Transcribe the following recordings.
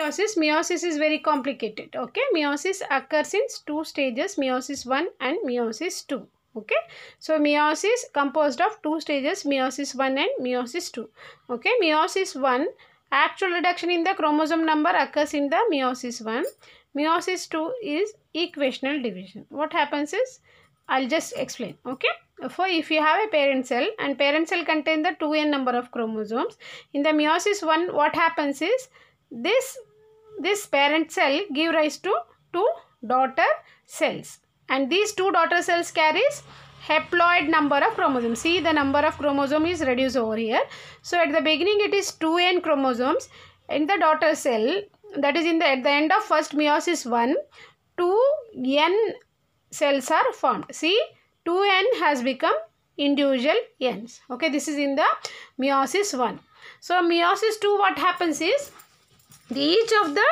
Meiosis, meiosis is very complicated okay meiosis occurs in two stages meiosis 1 and meiosis 2 okay so meiosis composed of two stages meiosis 1 and meiosis 2 okay meiosis 1 actual reduction in the chromosome number occurs in the meiosis 1 meiosis 2 is equational division what happens is i'll just explain okay for if you have a parent cell and parent cell contain the 2n number of chromosomes in the meiosis 1 what happens is this this parent cell give rise to two daughter cells and these two daughter cells carries haploid number of chromosomes. See the number of chromosome is reduced over here. So at the beginning it is 2n chromosomes in the daughter cell that is in the at the end of first meiosis 1 2n cells are formed. See 2n has become individual n's. Okay this is in the meiosis 1. So meiosis 2 what happens is the each of the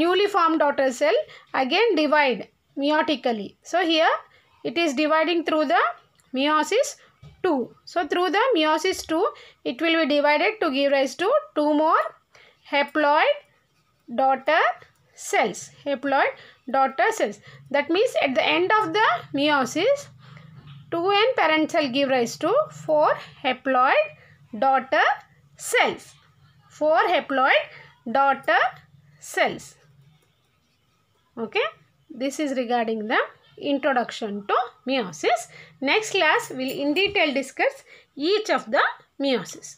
newly formed daughter cell again divide meiotically. So here it is dividing through the meiosis 2. So through the meiosis 2 it will be divided to give rise to two more haploid daughter cells. Haploid daughter cells. That means at the end of the meiosis 2n parent cell give rise to 4 haploid daughter cells. 4 haploid Daughter cells. Okay, this is regarding the introduction to meiosis. Next class will in detail discuss each of the meiosis.